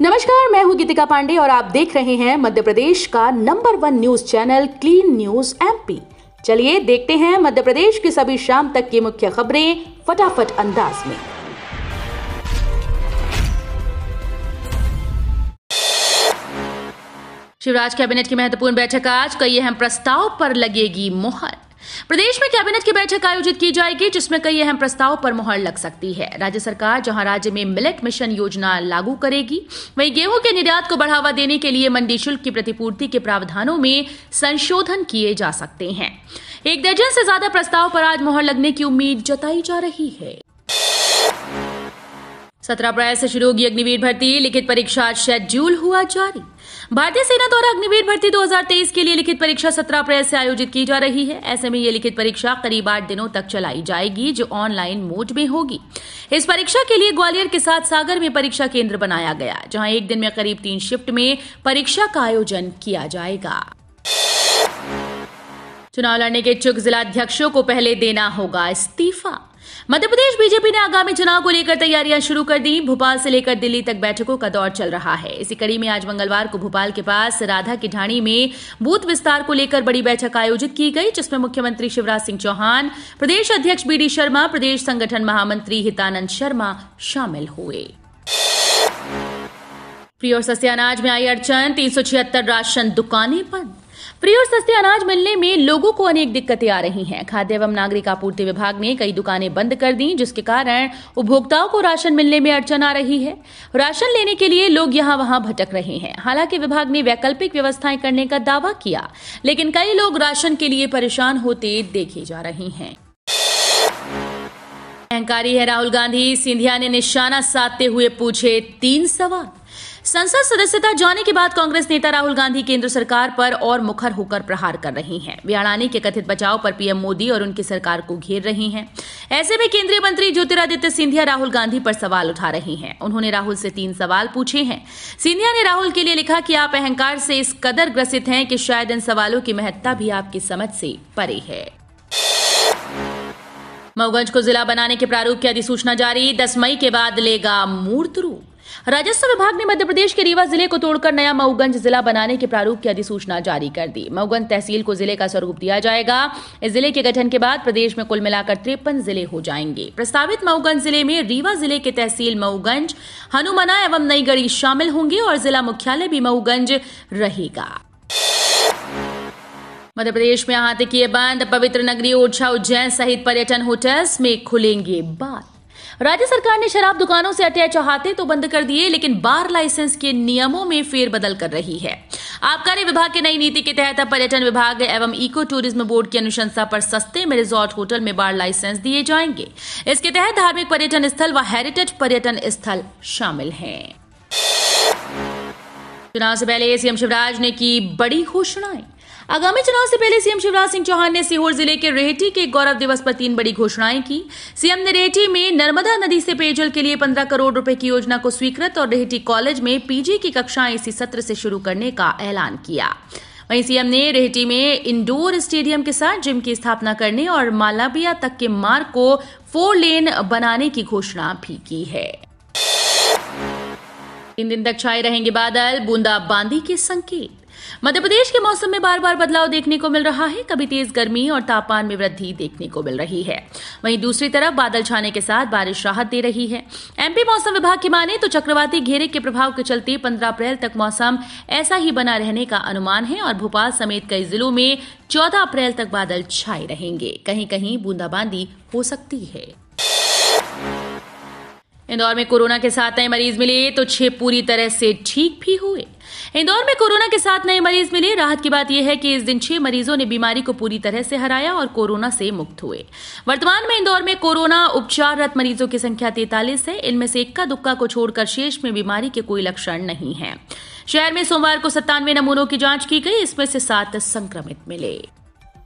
नमस्कार मैं हूँ गीतिका पांडे और आप देख रहे हैं मध्य प्रदेश का number one news channel clean news MP चलिए देखते हैं मध्य प्रदेश की सभी शाम तक की मुख्य खबरें फटाफट अंदाज में शिवराज कैबिनेट की महत्वपूर्ण बैठक आज कई अहम प्रस्ताव पर लगेगी मोहर प्रदेश में कैबिनेट की बैठक आयोजित की जाएगी जिसमें कई अहम प्रस्ताव पर मोहर लग सकती है राज्य सरकार जहां राज्य में मिलेट मिशन योजना लागू करेगी वहीं गेहूं के निर्यात को बढ़ावा देने के लिए मंडी शुल्क की प्रतिपूर्ति के प्रावधानों में संशोधन किए जा सकते हैं एक दर्जन से ज्यादा प्रस्ताव पर आज मोहर लगने की उम्मीद जताई जा रही है सत्रह अप्रैल से शुरू होगी अग्निवीर भर्ती लिखित परीक्षा शेड्यूल हुआ जारी भारतीय सेना द्वारा अग्निवीर भर्ती 2023 के लिए लिखित परीक्षा सत्रह अप्रैल से आयोजित की जा रही है ऐसे में ये लिखित परीक्षा करीब आठ दिनों तक चलाई जाएगी जो ऑनलाइन मोड में होगी इस परीक्षा के लिए ग्वालियर के साथ सागर में परीक्षा केंद्र बनाया गया जहां एक दिन में करीब तीन शिफ्ट में परीक्षा का आयोजन किया जाएगा चुनाव लड़ने के इच्छुक जिलाध्यक्षों को पहले देना होगा इस्तीफा मध्य प्रदेश बीजेपी ने आगामी चुनाव को लेकर तैयारियां शुरू कर दी भोपाल से लेकर दिल्ली तक बैठकों का दौर चल रहा है इसी कड़ी में आज मंगलवार को भोपाल के पास राधा की ढाणी में बूथ विस्तार को लेकर बड़ी बैठक आयोजित की गई जिसमें मुख्यमंत्री शिवराज सिंह चौहान प्रदेश अध्यक्ष बीडी शर्मा प्रदेश संगठन महामंत्री हितानंद शर्मा शामिल हुए प्रिय और सस्ते अनाज में आई अड़चन तीन राशन दुकानें बंद फ्री और सस्ते अनाज मिलने में लोगों को अनेक दिक्कतें आ रही हैं खाद्य एवं नागरिक आपूर्ति विभाग ने कई दुकानें बंद कर दी जिसके कारण उपभोक्ताओं को राशन मिलने में अड़चन आ रही है राशन लेने के लिए लोग यहाँ वहाँ भटक रहे हैं हालांकि विभाग ने वैकल्पिक व्यवस्थाएं करने का दावा किया लेकिन कई लोग राशन के लिए परेशान होते देखे जा रहे हैं अहंकारी है राहुल गांधी सिंधिया ने निशाना साधते हुए पूछे तीन सवाल संसद सदस्यता जाने के बाद कांग्रेस नेता राहुल गांधी केंद्र सरकार पर और मुखर होकर प्रहार कर रही हैं वे अडानी के कथित बचाव पर पीएम मोदी और उनकी सरकार को घेर रहे हैं ऐसे में केंद्रीय मंत्री ज्योतिरादित्य सिंधिया राहुल गांधी पर सवाल उठा रहे हैं उन्होंने राहुल से तीन सवाल पूछे हैं सिंधिया ने राहुल के लिए लिखा कि आप अहंकार से इस कदर ग्रसित हैं कि शायद इन सवालों की महत्ता भी आपकी समझ से परे है मऊगंज को जिला बनाने के प्रारूप की अधिसूचना जारी 10 मई के बाद लेगा मूर्त रूप राजस्व विभाग ने मध्य प्रदेश के रीवा जिले को तोड़कर नया मऊगंज जिला बनाने के प्रारूप की अधिसूचना जारी कर दी मऊगंज तहसील को जिले का स्वरूप दिया जाएगा इस जिले के गठन के बाद प्रदेश में कुल मिलाकर तिरपन जिले हो जाएंगे प्रस्तावित मऊगंज जिले में रीवा जिले के तहसील मऊगंज हनुमना एवं नईगढ़ी शामिल होंगे और जिला मुख्यालय भी मऊगंज रहेगा मध्य प्रदेश में आते किए बंद पवित्र नगरी ओरछा उज्जैन सहित पर्यटन होटल्स में खुलेंगे बात राज्य सरकार ने शराब दुकानों से अटैच हाथे तो बंद कर दिए लेकिन बार लाइसेंस के नियमों में फेरबदल कर रही है आबकारी विभाग की नई नीति के तहत अब पर्यटन विभाग एवं इको टूरिज्म बोर्ड की अनुशंसा पर सस्ते में रिजॉर्ट होटल में बार लाइसेंस दिए जाएंगे इसके तहत धार्मिक पर्यटन स्थल व हेरिटेज पर्यटन स्थल शामिल हैं चुनाव से पहले सीएम शिवराज ने की बड़ी घोषणाएं आगामी चुनाव से पहले सीएम शिवराज सिंह चौहान ने सीहोर जिले के रेहटी के गौरव दिवस पर तीन बड़ी घोषणाएं की सीएम ने रेहटी में नर्मदा नदी से पेयजल के लिए 15 करोड़ रुपए की योजना को स्वीकृत और रेहटी कॉलेज में पीजी की कक्षाएं इसी सत्र से शुरू करने का ऐलान किया वहीं सीएम ने रेहटी में इंडोर स्टेडियम के साथ जिम की स्थापना करने और मालाबिया तक के मार्ग को फोर लेन बनाने की घोषणा भी की है तीन दिन तक छाए रहेंगे बादल बूंदाबांदी के संकेत मध्य प्रदेश के मौसम में बार बार बदलाव देखने को मिल रहा है कभी तेज गर्मी और तापमान में वृद्धि देखने को मिल रही है वहीं दूसरी तरफ बादल छाने के साथ बारिश राहत दे रही है एमपी मौसम विभाग की माने तो चक्रवाती घेरे के प्रभाव के चलते 15 अप्रैल तक मौसम ऐसा ही बना रहने का अनुमान है और भोपाल समेत कई जिलों में चौदह अप्रैल तक बादल छाए रहेंगे कहीं कहीं बूंदाबांदी हो सकती है इंदौर में कोरोना के साथ नए मरीज मिले तो छह पूरी तरह से ठीक भी हुए इंदौर में कोरोना के साथ नए मरीज मिले राहत की बात यह है कि इस दिन छह मरीजों ने बीमारी को पूरी तरह से हराया और कोरोना से मुक्त हुए वर्तमान में इंदौर में कोरोना उपचाररत मरीजों की संख्या तैतालीस है इनमें से इक्का दुक्का को छोड़कर शेष में बीमारी के कोई लक्षण नहीं है शहर में सोमवार को सत्तानवे नमूनों की जांच की गई इसमें से सात संक्रमित मिले